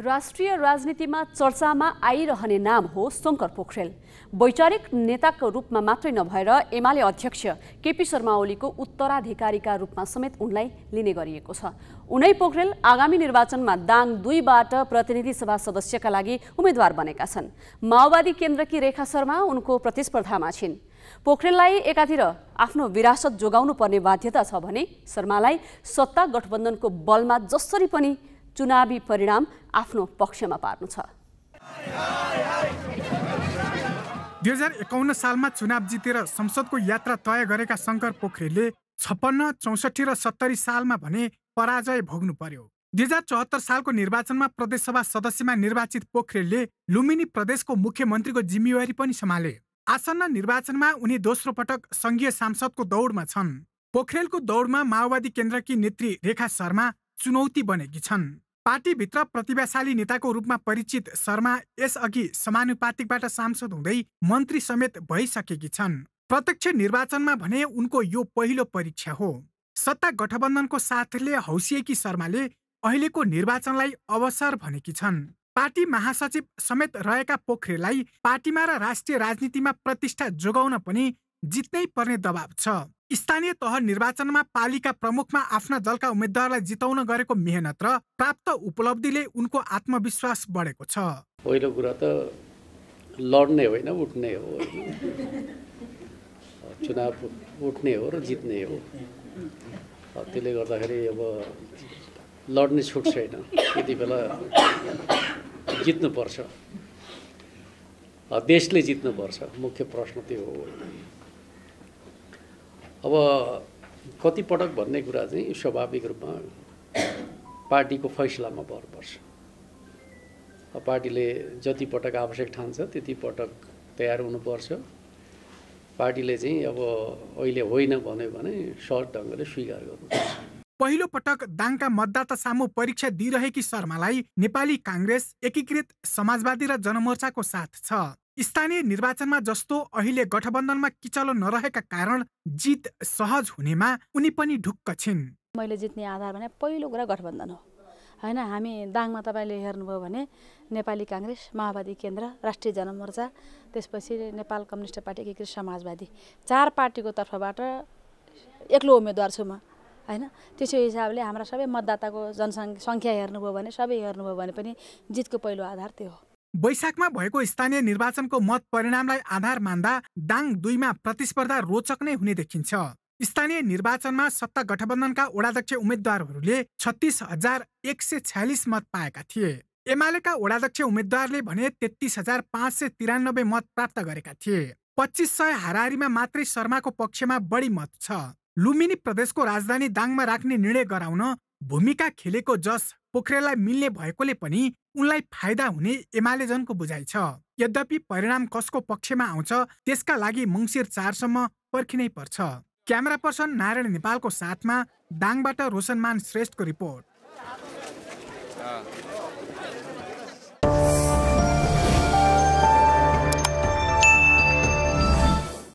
राष्ट्रिय राजनीतिमा चर्चामा आइरहने नाम हो शङ्कर पोखरेल वैचारिक नेताको रूपमा मात्रै नभएर एमाले अध्यक्ष केपी शर्मा ओलीको उत्तराधिकारीका रूपमा समेत उनलाई लिने गरिएको छ उनै पोखरेल आगामी निर्वाचनमा दाङ दुईबाट प्रतिनिधि सभा सदस्यका लागि उम्मेद्वार बनेका छन् माओवादी केन्द्रकी रेखा शर्मा उनको प्रतिस्पर्धामा छिन् पोखरेललाई एकातिर आफ्नो विरासत जोगाउनु पर्ने बाध्यता छ भने शर्मालाई सत्ता गठबन्धनको बलमा जसरी पनि चुनावी परिणाम आफ्नो पक्षमा पार्नु छ दुई हजार एकाउन्न सालमा चुनाव जितेर संसदको यात्रा तय गरेका शङ्कर पोखरेलले छप्पन्न चौसठी र सत्तरी सालमा भने पराजय भोग्नु पर्यो दुई हजार चौहत्तर सालको निर्वाचनमा प्रदेशसभा सदस्यमा निर्वाचित पोखरेलले लुम्बिनी प्रदेशको मुख्यमन्त्रीको जिम्मेवारी पनि सम्हाले आसन्न निर्वाचनमा उनी दोस्रो पटक सङ्घीय सांसदको दौडमा छन् पोखरेलको दौडमा माओवादी केन्द्रकी नेत्री रेखा शर्मा चुनौती बनेकी छन् पार्टीभित्र प्रतिभाशाली नेताको रूपमा परिचित शर्मा यसअघि समानुपातिकबाट सांसद हुँदै मन्त्री समेत भइसकेकी छन् प्रत्यक्ष निर्वाचनमा भने उनको यो पहिलो परीक्षा हो सत्ता गठबन्धनको साथले हौसिएकी शर्माले अहिलेको निर्वाचनलाई अवसर भनेकी छन् पार्टी महासचिव समेत रहेका पोखरेललाई पार्टीमा र राष्ट्रिय राजनीतिमा प्रतिष्ठा जोगाउन पनि जित्नै पर्ने दबाव छ स्थानीय तह निर्वाचनमा पालिका प्रमुखमा आफ्ना दलका उम्मेद्वारलाई जिताउन गरेको मेहनत र प्राप्त उपलब्धिले उनको आत्मविश्वास बढेको छ पहिलो कुरा त लड्ने होइन उठ्ने हो चुनाव उठ्ने हो र जित्ने हो त्यसले गर्दाखेरि अब लड्ने छुट छैन त्यति बेला जित्नुपर्छ देशले जित्नुपर्छ मुख्य प्रश्न त्यो हो अब कतिपटक भन्ने कुरा चाहिँ स्वाभाविक रूपमा पार्टीको फैसलामा भर पर्छ पार्टीले जति पटक आवश्यक ठान्छ त्यति पटक तयार हुनुपर्छ पार्टीले चाहिँ अब अहिले होइन भन्यो भने सहज ढङ्गले स्वीकार गर्नुपर्छ पहिलो पटक दाङका मतदाता सामु परीक्षा दिइरहेकी शर्मालाई नेपाली काङ्ग्रेस एकीकृत समाजवादी र जनमोर्चाको साथ छ स्थानीय निर्वाचनमा जस्तो अहिले गठबन्धनमा किचलो नरहेका कारण जित सहज हुनेमा उनी पनि ढुक्क छिन् मैले जित्ने आधार भने पहिलो कुरा गठबन्धन हो होइन हामी दाङमा तपाईँले हेर्नुभयो भने नेपाली काङ्ग्रेस माओवादी केन्द्र राष्ट्रिय जनमोर्चा त्यसपछि नेपाल कम्युनिस्ट पार्टी एकीकृत समाजवादी चार पार्टीको तर्फबाट एक्लो उम्मेद्वार छु म होइन त्यसो हिसाबले हाम्रा सबै मतदाताको जनसङ्ख्या सङ्ख्या हेर्नुभयो भने सबै हेर्नुभयो भने पनि जितको पहिलो आधार त्यो हो वैशाखमा भएको स्थानीय निर्वाचनको मत परिणामलाई आधार मान्दा दाङ दुईमा प्रतिस्पर्धा रोचक नै हुने देखिन्छ स्थानीय निर्वाचनमा सत्ता गठबन्धनका वडाध्यक्ष उम्मेद्वारहरूले छत्तिस हजार एक सय छ्यालिस मत पाएका थिए एमालेका वडाध्यक्ष उम्मेद्वारले भने तेत्तिस हजार पाँच सय तिरानब्बे मत प्राप्त गरेका थिए पच्चिस सय हारिमा मात्रै शर्माको पक्षमा बढी मत छ लुम्बिनी प्रदेशको राजधानी दाङमा राख्ने निर्णय गराउन भूमिका खेलेको जस पोखरेललाई मिल्ने भएकोले पनि उनलाई फाइदा हुने एमालेजनको बुझाइ छ यद्यपि परिणाम कसको पक्षमा आउँछ त्यसका लागि मङ्सिर चारसम्म पर्खिनै पर्छ क्यामेरा पर्सन नारायण नेपालको साथमा दाङबाट रोशनमान श्रेष्ठको रिपोर्ट